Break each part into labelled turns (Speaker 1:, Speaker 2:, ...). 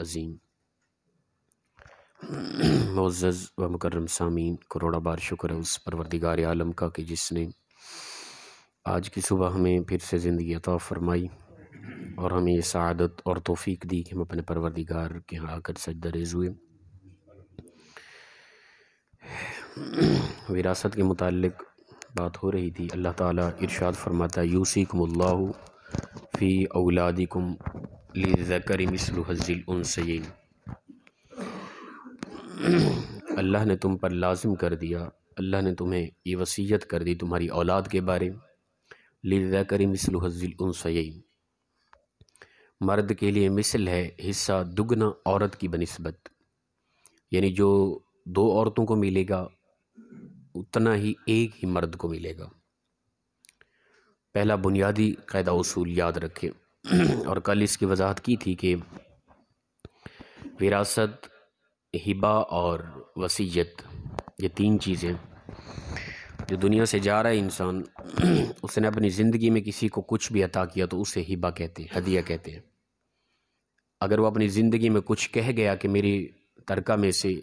Speaker 1: अज़ीम Moz व मुकर्रम सामीन करोड़ा बार शुक्र है उस परवरदिगार आलम का कि जिसने आज की सुबह हमें फिर से ज़िंदगी अता फरमाई और हमें ये सदत और तोफ़ी दी कि हम अपने परवरदिगार के यहाँ आकर सजदरेज हुए विरासत के मुतल बात हो रही थी अल्लाह ताला इरशाद फरमाता है यूसी कुमल्लाहु फ़ी औलादिकुम लिजकरी मिसल हज़िल उनसैन अल्लाह ने तुम पर लाजिम कर दिया अल्लाह ने तुम्हें ये वसीयत कर दी तुम्हारी औलाद के बारे में लिजकरी मिसल हज़िल उनसैन मर्द के लिए मिसल है हिस्सा दुगना औरत की बनस्बत यानी जो दो औरतों को मिलेगा उतना ही एक ही मर्द को मिलेगा पहला बुनियादी कायदा उसूल याद रखें और कल इसकी वजाहत की थी कि विरासत हिबा और वसीयत ये तीन चीज़ें जो दुनिया से जा रहा है इंसान उसने अपनी ज़िंदगी में किसी को कुछ भी अता किया तो उसे हिबा कहते हैं हदिया कहते हैं अगर वो अपनी ज़िंदगी में कुछ कह गया कि मेरी तरका में से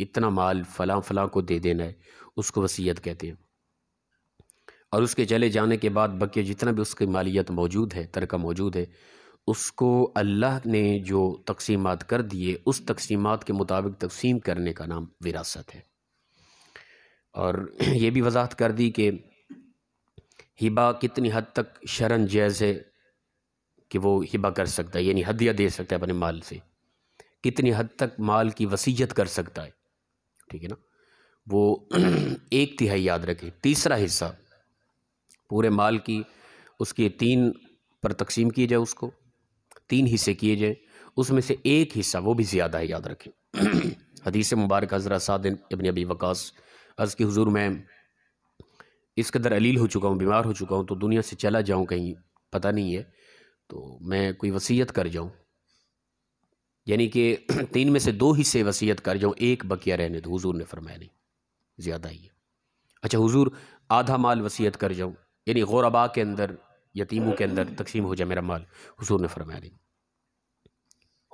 Speaker 1: इतना माल फ़लाँ फ़लाँ को दे देना है उसको वसीयत कहते हैं और उसके चले जाने के बाद बकिया जितना भी उसकी मालियत मौजूद है तरका मौजूद है उसको अल्लाह ने जो तकसीमत कर दिए उस तकसीमत के मुताबिक तकसीम करने का नाम विरासत है और ये भी वजाहत कर दी कि हिबा कितनी हद तक शरण जैज़ है कि वो हिबा कर सकता है यानी हदिया दे सकता है अपने माल से कितनी हद तक माल की वसीयत कर सकता है ठीक है ना वो एक तिहाई याद रखें तीसरा हिस्सा पूरे माल की उसके तीन पर तकसीम किए जाए उसको तीन हिस्से किए जाए उसमें से एक हिस्सा वो भी ज़्यादा है याद रखें हदीस मुबारक हज़रा सादिन इबन अबी वकास अज़ की हजूर मैं इस कदर अलील हो चुका हूँ बीमार हो चुका हूँ तो दुनिया से चला जाऊँ कहीं पता नहीं है तो मैं कोई वसीयत कर जाऊँ यानी कि तीन में से दो हिस्से वसीयत कर जाऊँ एक बकिया रहने तो हजूर ने फरमाया नहीं ज़्यादा ही है अच्छा हुजूर आधा माल वसीयत कर जाऊँ यानी गौरबा के अंदर यतीमों के अंदर तकसीम हो जाए मेरा माल हुजूर ने फरमाया नहीं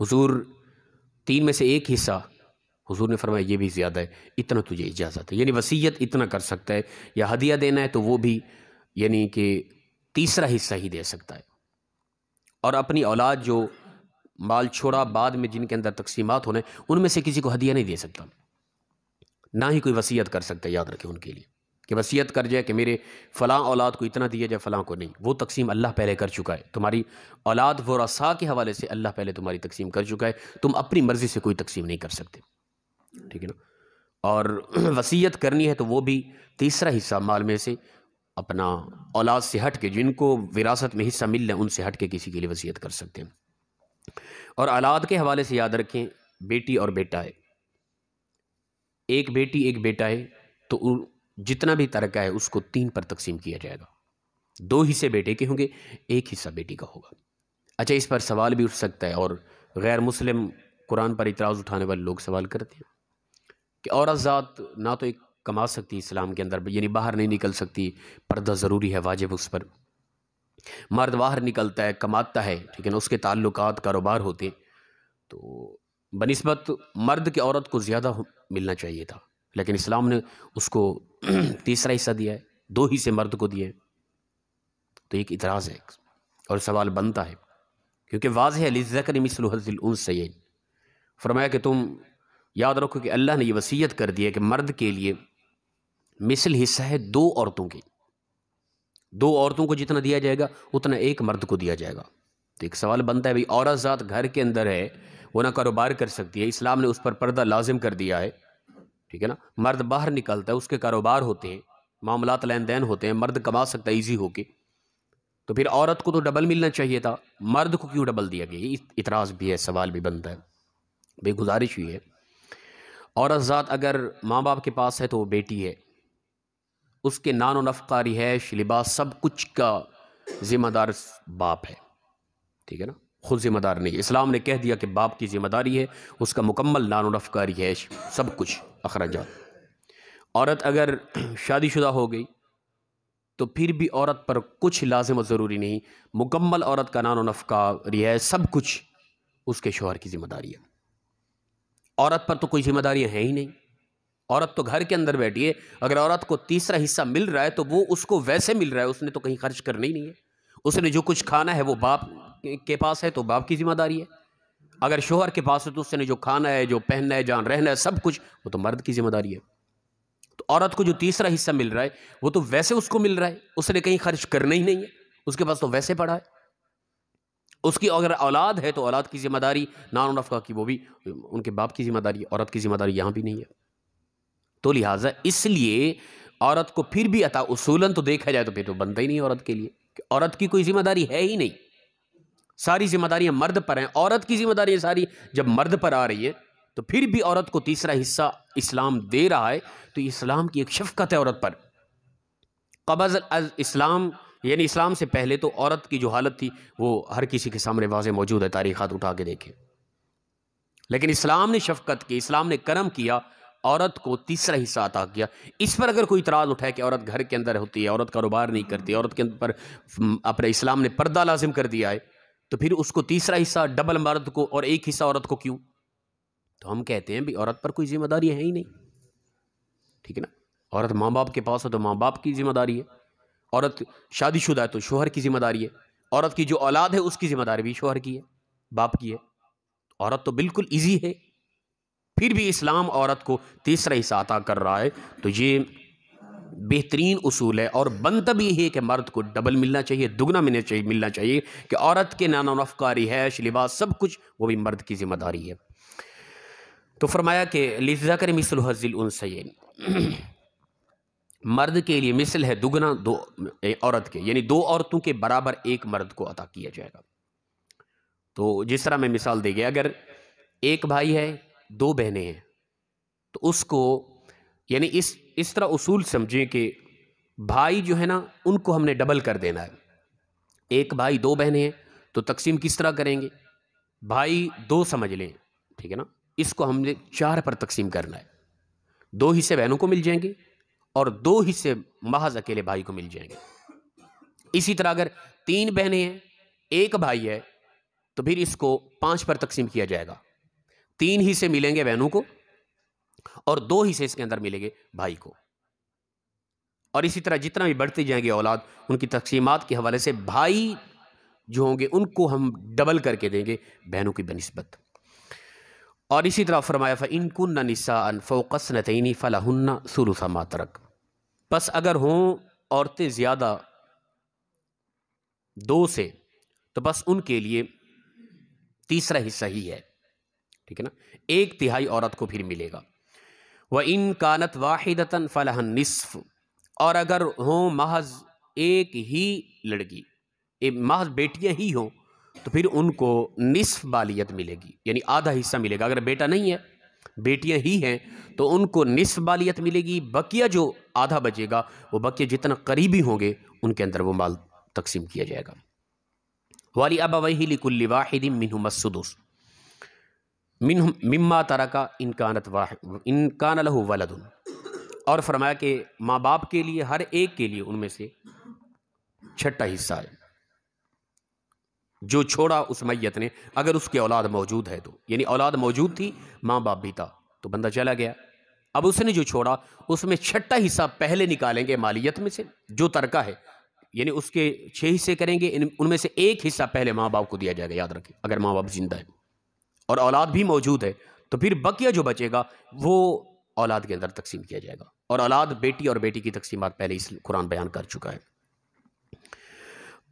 Speaker 1: हुजूर तीन में से एक हिस्सा हुजूर ने फरमाया ये भी ज़्यादा है इतना तुझे इजाज़त है यानी वसीयत इतना कर सकता है या हदिया देना है तो वो भी यानी कि तीसरा हिस्सा ही दे सकता है और अपनी औलाद जो माल छोड़ा बाद में जिनके अंदर तकसीमात होने उनमें से किसी को हदिया नहीं दे सकता ना ही कोई वसीयत कर सकता याद रखें उनके लिए कि वसीयत कर जाए कि मेरे फ़लाँ औलाद को इतना दिया जाए फ़लाँ को नहीं वो तकसीम अल्लाह पहले कर चुका है तुम्हारी औलाद व रसा के हवाले से अल्लाह पहले तुम्हारी तकसीम कर चुका है तुम अपनी मर्ज़ी से कोई तकसीम नहीं कर सकते ठीक है ना और वसीयत करनी है तो वो भी तीसरा हिस्सा माल में से अपना औलाद से हट के जिनको विरासत में हिस्सा मिल रहा है उनसे हट के किसी के लिए वसीयत कर सकते हैं और औलाद के हवाले से याद रखें बेटी और बेटा है एक बेटी एक बेटा है तो जितना भी तरक है उसको तीन पर तकसीम किया जाएगा दो हिस्से बेटे के होंगे एक हिस्सा बेटी का होगा अच्छा इस पर सवाल भी उठ सकता है और गैर मुस्लिम कुरान पर इतराज़ उठाने वाले लोग सवाल करते हैं कि औरत ज़ात ना तो एक कमा सकती इस्लाम के अंदर यानी बाहर नहीं निकल सकती पर्दा ज़रूरी है वाजिब उस पर मर्द बाहर निकलता है कमाता है ठीक है ना उसके ताल्लुक कारोबार होते तो बनस्बत मर्द की औरत को ज़्यादा मिलना चाहिए था लेकिन इस्लाम ने उसको तीसरा हिस्सा दिया है दो हिस्से मर्द को दिए तो एक इतराज़ है और सवाल बनता है क्योंकि वाज है मिसल सैन फरमाया कि तुम याद रखो कि अल्लाह ने यह वसीयत कर दी है कि मर्द के लिए मिसल हिस्सा है दो औरतों की दो औरतों को जितना दिया जाएगा उतना एक मर्द को दिया जाएगा तो एक सवाल बनता है भाई औरत ज़ात घर के अंदर है वो ना कारोबार कर सकती है इस्लाम ने उस पर पर्दा लाजिम कर दिया है ठीक है ना मर्द बाहर निकलता है उसके कारोबार होते हैं मामला लेन देन होते हैं मर्द कमा सकता है ईजी होके तो फिर औरत को तो डबल मिलना चाहिए था मर्द को क्यों डबल दिया गया इतराज़ भी है सवाल भी बनता है भाई गुजारिश हुई है औरत ज़ात अगर माँ बाप के पास है तो वो बेटी है उसके नान नफ़ा रिहायश लिबास सब कुछ का ज़िम्मेदार बाप है ठीक है ना खुद ज़िम्मेदार नहीं इस्लाम ने कह दिया कि बाप की ज़िम्मेदारी है उसका मुकम्मल नान रफकारी है सब कुछ अखराज औरत अगर शादीशुदा हो गई तो फिर भी औरत पर कुछ लाजम ज़रूरी नहीं मुकम्मल औरत का नान नफका रियाय सब कुछ उसके शोहर की ज़िम्मेदारी है औरत पर तो कोई जिम्मेदारियाँ हैं ही नहीं औरत तो घर के अंदर बैठी है अगर औरत को तीसरा हिस्सा मिल रहा है तो वो उसको वैसे मिल रहा है उसने तो कहीं खर्च करना ही नहीं है उसने जो कुछ खाना है वो बाप के पास है तो बाप की जिम्मेदारी है अगर शोहर के पास है तो उसने जो खाना है जो पहनना है जहाँ रहना है सब कुछ वो तो मर्द की जिम्मेदारी है तो औरत को जो तीसरा हिस्सा मिल रहा है वो तो वैसे उसको मिल रहा है उसने कहीं खर्च करना ही नहीं है उसके पास तो वैसे पड़ा है उसकी अगर औलाद है तो औलाद की जिम्मेदारी नान नफका की वो भी उनके बाप की जिम्मेदारी औरत की जिम्मेदारी यहाँ भी नहीं है तो लिहाजा इसलिए औरत को फिर भी अता उसूलन तो देखा जाए तो फिर तो बनता ही नहीं औरत के लिए औरत की कोई जिम्मेदारी है ही नहीं सारी जिम्मेदारियां मर्द पर हैं औरत की जिम्मेदारियां सारी जब मर्द पर आ रही है तो फिर भी औरत को तीसरा हिस्सा इस्लाम दे रहा है तो इस्लाम की एक शफकत है औरत पर कबज इस्लाम यानी इस्लाम से पहले तो औरत की जो हालत थी वो हर किसी के सामने वाज मौजूद है तारीखात उठा के देखें लेकिन इस्लाम ने शफकत की इस्लाम ने करम किया औरत को तीसरा हिस्सा अता किया इस पर अगर कोई इतराज़ उठाए कि औरत घर के अंदर होती है औरत कारोबार नहीं करती औरत के पर अपने इस्लाम ने पर्दा लाजिम कर दिया है तो फिर उसको तीसरा हिस्सा डबल मर्द को और एक हिस्सा औरत को क्यों तो हम कहते हैं भी औरत पर कोई जिम्मेदारी है ही नहीं ठीक है ना औरत माँ बाप के पास है तो माँ बाप की जिम्मेदारी है औरत शादीशुदा है तो शोहर की जिम्मेदारी है औरत की जो औलाद है उसकी जिम्मेदारी भी शोहर की है बाप की है औरत तो बिल्कुल ईजी है फिर भी इस्लाम औरत को तीसरा हिस्सा अता कर रहा है तो ये बेहतरीन असूल है और बनता भी यही है कि मर्द को डबल मिलना चाहिए दुगना मिलना चाहिए मिलना चाहिए कि औरत के नाना नफका रिहायश लिबास सब कुछ वो भी मर्द की जिम्मेदारी है तो फरमाया कि लिजा कर मिसल हजिल उन सैन मर्द के लिए मिसल है दुगना दो औरत के यानी दो औरतों के बराबर एक मर्द को अदा किया जाएगा तो जिस तरह मैं मिसाल दे गया अगर एक भाई है दो बहनें हैं तो उसको यानी इस इस तरह उसूल समझें कि भाई जो है ना उनको हमने डबल कर देना है एक भाई दो बहनें हैं तो तकसीम किस तरह करेंगे भाई दो समझ लें ठीक है ना इसको हमने चार पर तकसीम करना है दो हिस्से बहनों को मिल जाएंगे और दो हिस्से महज अकेले भाई को मिल जाएंगे इसी तरह अगर तीन बहनें हैं एक भाई है तो फिर इसको पाँच पर तकसीम किया जाएगा तीन हिस्से मिलेंगे बहनों को और दो हिस्से इसके अंदर मिलेंगे भाई को और इसी तरह जितना भी बढ़ती जाएंगे औलाद उनकी तकसीमत के हवाले से भाई जो होंगे उनको हम डबल करके देंगे बहनों की बनस्बत और इसी तरह फरमाया फ़ा इनकुन निसा फ़ोकस नतनी फ़लाहन्ना सुरुसा मातरक बस अगर हों औरतें ज़्यादा दो से तो बस उनके लिए तीसरा हिस्सा ही है ठीक है ना एक तिहाई औरत को फिर मिलेगा व इन कानत वाहिदतन फलहन नसफ़ और अगर हों महज एक ही लड़की महज बेटियां ही हों तो फिर उनको निसफ बालियत मिलेगी यानी आधा हिस्सा मिलेगा अगर बेटा नहीं है बेटियां ही हैं तो उनको निसफ बालियत मिलेगी बकिया जो आधा बचेगा वो बकिया जितना करीबी होंगे उनके अंदर वो माल तकसीम किया जाएगा वाली अब वही लिकुल्ल वाहिद मिनहुमसदस मिन मम्मा का इनकानत वाह इनकान लहू वलदन और फरमाया कि माँ बाप के लिए हर एक के लिए उनमें से छठा हिस्सा है जो छोड़ा उस मैयत ने अगर उसकी औलाद मौजूद है तो यानी औलाद मौजूद थी माँ बाप भी था तो बंदा चला गया अब उसने जो छोड़ा उसमें छठा हिस्सा पहले निकालेंगे मालियत में से जो तरका है यानी उसके छः हिस्से करेंगे उनमें से एक हिस्सा पहले माँ बाप को दिया जाएगा याद रखें अगर माँ बाप जिंदा है और औलाद भी मौजूद है तो फिर बकिया जो बचेगा वो औलाद के अंदर तकसीम किया जाएगा और औलाद बेटी और बेटी की तकसीमत पहले इस कुरान बयान कर चुका है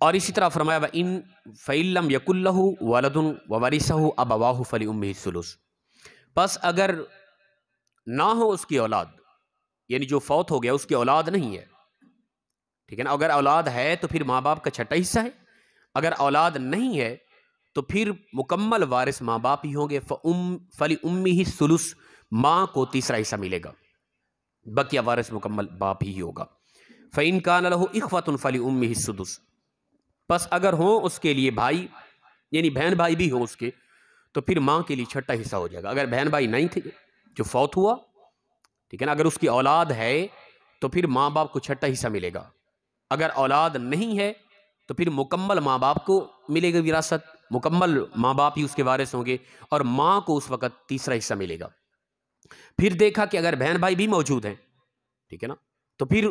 Speaker 1: और इसी तरह फरमाया इन फ़ैलम यकुल्लह वालदन ववारिसह अब अवाह फ़ली उम्मीसलूस बस अगर ना हो उसकी औलाद यानी जो फौत हो गया उसकी औलाद नहीं है ठीक है ना अगर औलाद है तो फिर माँ बाप का छठा हिस्सा है अगर औलाद नहीं है तो फिर मुकम्मल वारिस माँ बाप ही होंगे फली उम्मी ही सुलुस माँ को तीसरा हिस्सा मिलेगा बकिया वारिस मुकम्मल बाप ही होगा फ़ैन का नलहो इखवतन फली उम्मी ही सुदुस बस अगर हों उसके लिए भाई यानी बहन भाई भी हों उसके तो फिर माँ के लिए छठा हिस्सा हो जाएगा अगर बहन भाई नहीं थे जो फौत हुआ ठीक है ना अगर उसकी औलाद है तो फिर माँ बाप को छठा हिस्सा मिलेगा अगर औलाद नहीं है तो फिर मुकम्मल माँ बाप को मिलेगा विरासत मुकम्मल माँ बाप ही उसके वारिस होंगे और माँ को उस वक़्त तीसरा हिस्सा मिलेगा फिर देखा कि अगर बहन भाई भी मौजूद हैं ठीक है ना तो फिर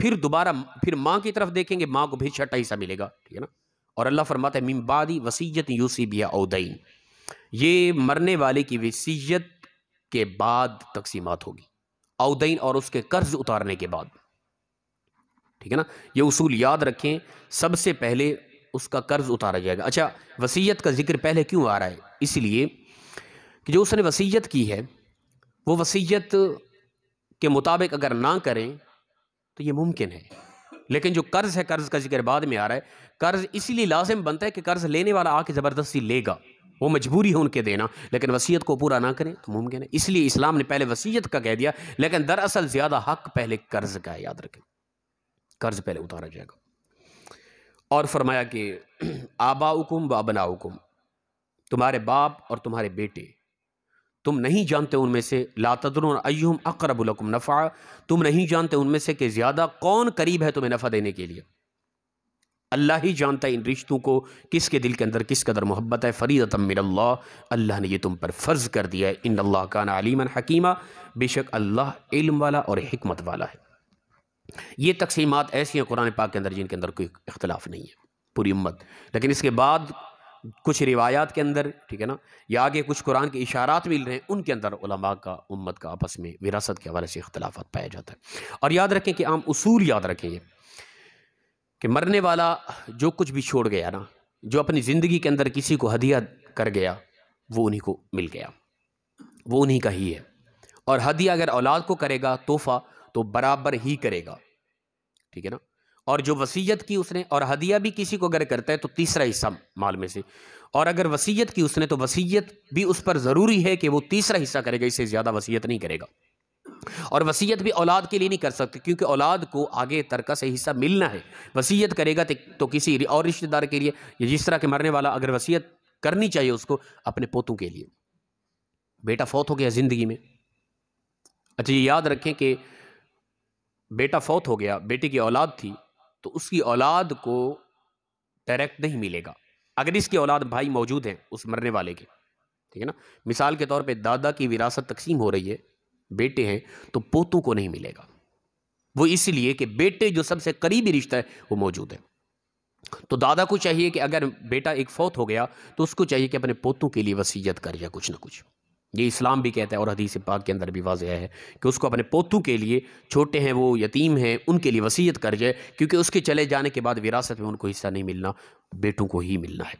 Speaker 1: फिर दोबारा फिर माँ की तरफ देखेंगे माँ को फिर छठा हिस्सा मिलेगा ठीक है ना और अल्लाह फरमाता है मिमबादी वसीयत यूसी बिया उदैन ये मरने वाले की वसीयत के बाद तकसीमत होगी अवदैन और उसके कर्ज उतारने के बाद ठीक है ना ये उसूल याद रखें सबसे पहले उसका कर्ज़ उतारा जाएगा अच्छा वसीयत का जिक्र पहले क्यों आ रहा है इसलिए कि जो उसने वसीयत की है वो वसीयत के मुताबिक अगर ना करें तो ये मुमकिन है लेकिन जो कर्ज़ है कर्ज़ का जिक्र बाद में आ रहा है कर्ज़ इसीलिए लाजिम बनता है कि कर्ज़ लेने वाला आके ज़बरदस्ती लेगा वो मजबूरी है उनके देना लेकिन वसीयत को पूरा ना करें तो मुमकिन है इसलिए इस्लाम ने पहले वसीयत का कह दिया लेकिन दरअसल ज़्यादा हक पहले कर्ज़ का है याद रखें कर्ज़ पहले उतारा जाएगा और फरमाया कि आबाउकुम व अबनाउकुम तुम्हारे बाप और तुम्हारे बेटे तुम नहीं जानते उनमें से लातदरुन अयुम अकरबुलकुम नफ़ा तुम नहीं जानते उनमें से कि ज़्यादा कौन करीब है तुम्हें नफ़ा देने के लिए अल्लाह ही जानता है इन रिश्तों को किसके दिल के अंदर किस कदर मोहब्बत है फ़रीद मिनल्ला अल्लाह ने यह तुम पर फ़र्ज़ कर दिया है इन अल्लाह का नालीमन हकीमा बेशक अल्लाह इल्म वाला और हमत वाला है ये तकसीमत ऐसी हैं कुरान पाक के अंदर जिनके अंदर कोई इख्तलाफ नहीं है पूरी उम्मत लेकिन इसके बाद कुछ रिवायात के अंदर ठीक है ना या आगे कुछ कुरान के इशारात मिल रहे हैं उनके अंदर उलमा का उम्मत का आपस में विरासत के हवाले से अख्तिलाफ पाया जाता है और याद रखें कि आम असूल याद रखें ये कि मरने वाला जो कुछ भी छोड़ गया ना जो अपनी ज़िंदगी के अंदर किसी को हदिया कर गया वो उन्हीं को मिल गया वो उन्हीं का ही है और हदिया अगर औलाद को करेगा तोहफ़ा तो बराबर ही करेगा ठीक है ना और जो वसीयत की उसने और हदिया भी किसी को अगर करता है तो तीसरा हिस्सा माल में से और अगर वसीयत की उसने तो वसीयत भी उस पर ज़रूरी है कि वो तीसरा हिस्सा करेगा इससे ज़्यादा वसीयत नहीं करेगा और वसीयत भी औलाद के लिए नहीं कर सकते क्योंकि औलाद को आगे तरका से हिस्सा मिलना है वसीयत करेगा तो, तो किसी और रिश्तेदार के लिए या जिस तरह के मरने वाला अगर वसीयत करनी चाहिए उसको अपने पोतों के लिए बेटा फौत हो गया ज़िंदगी में अच्छा ये याद रखें कि बेटा फौत हो गया बेटे की औलाद थी तो उसकी औलाद को डायरेक्ट नहीं मिलेगा अगर इसकी औलाद भाई मौजूद हैं उस मरने वाले के ठीक है ना मिसाल के तौर पे दादा की विरासत तकसीम हो रही है बेटे हैं तो पोतों को नहीं मिलेगा वो इसलिए कि बेटे जो सबसे करीबी रिश्ता है वो मौजूद है तो दादा को चाहिए कि अगर बेटा एक फौत हो गया तो उसको चाहिए कि अपने पोतों के लिए वसीयत कर या कुछ ना कुछ ये इस्लाम भी कहता है और हदीस पाक के अंदर भी वाजह है कि उसको अपने पोतू के लिए छोटे हैं वो यतीम हैं उनके लिए वसीयत कर जाए क्योंकि उसके चले जाने के बाद विरासत में उनको हिस्सा नहीं मिलना बेटों को ही मिलना है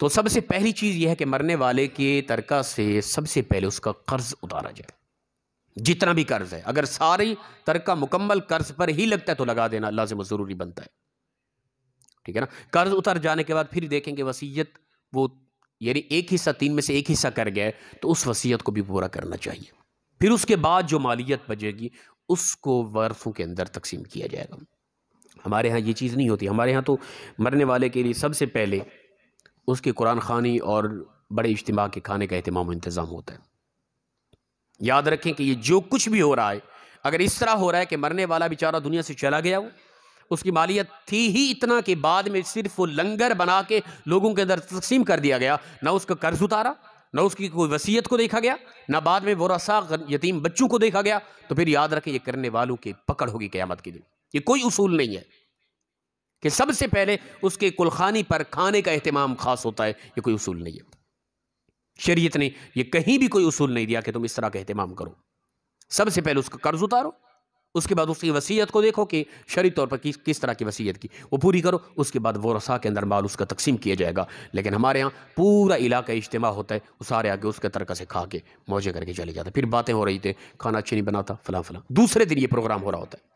Speaker 1: तो सबसे पहली चीज़ यह है कि मरने वाले के तरका से सबसे पहले उसका कर्ज़ उतारा जाए जितना भी कर्ज़ है अगर सारी तरका मुकम्मल कर्ज़ पर ही लगता है तो लगा देना अल्लाह से ज़रूरी बनता है ठीक है ना कर्ज़ उतर जाने के बाद फिर देखेंगे वसीयत वो यानी एक हिस्सा तीन में से एक हिस्सा कर गए तो उस वसीयत को भी पूरा करना चाहिए फिर उसके बाद जो मालियत बजेगी उसको वर्फों के अंदर तकसीम किया जाएगा हमारे यहाँ ये चीज़ नहीं होती हमारे यहाँ तो मरने वाले के लिए सबसे पहले उसके कुरान खानी और बड़े इज्तम के खाने का अहतमाम इंतज़ाम होता है याद रखें कि ये जो कुछ भी हो रहा है अगर इस तरह हो रहा है कि मरने वाला बेचारा दुनिया से चला गया हो उसकी मालियत थी ही इतना कि बाद में सिर्फ वो लंगर बना के लोगों के अंदर तकसीम कर दिया गया ना उसका कर्ज उतारा ना उसकी कोई वसीयत को देखा गया ना बाद में वसा यतीम बच्चों को देखा गया तो फिर याद रखें ये करने वालों की पकड़ होगी क़्यामत के दिन ये कोई उसूल नहीं है कि सबसे पहले उसके कुलखानी पर खाने का अहतमाम खास होता है ये कोई उसूल नहीं है शरीयत ने यह कहीं भी कोई उसूल नहीं दिया कि तुम इस तरह का अहतमाम करो सबसे पहले उसका कर्ज उतारो उसके बाद उसकी वसीयत को देखो कि शरी तौर पर किस किस तरह की वसीयत की वो पूरी करो उसके बाद वसा के अंदर माल उसका तकसीम किया जाएगा लेकिन हमारे यहाँ पूरा इलाका इज्तम होता है वो सारे आगे उसके तरक़ से खा के मौजे करके चले जाते फिर बातें हो रही थी खाना अच्छी नहीं बनाता फ़लाँ फला दूसरे दिन ये प्रोग्राम हो रहा होता है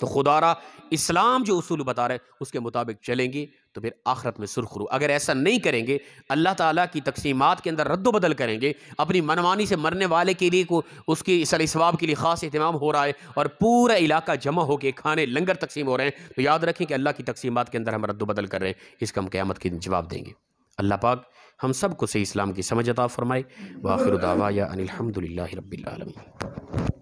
Speaker 1: तो खुदा इस्लाम जो उसूल बता रहे उसके मुताबिक चलेंगे तो फिर आखरत में सुरखरू अगर ऐसा नहीं करेंगे अल्लाह ताला की तकसीमात के अंदर रद्द बदल करेंगे अपनी मनमानी से मरने वाले के लिए को उसकी सल इसवाब के लिए ख़ास अहतमाम हो रहा है और पूरा इलाका जमा होकर खाने लंगर तकसीम हो रहे हैं तो याद रखें कि अल्लाह की तकसीमत के अंदर हम रद्द बदल कर रहे हैं इसका हम क़्यामत के जवाब देंगे अल्लाह पाक हम सब को सही इस्लाम की समझ अता फ़रमाए वाखिर दावा या अनिलहमदिल्ला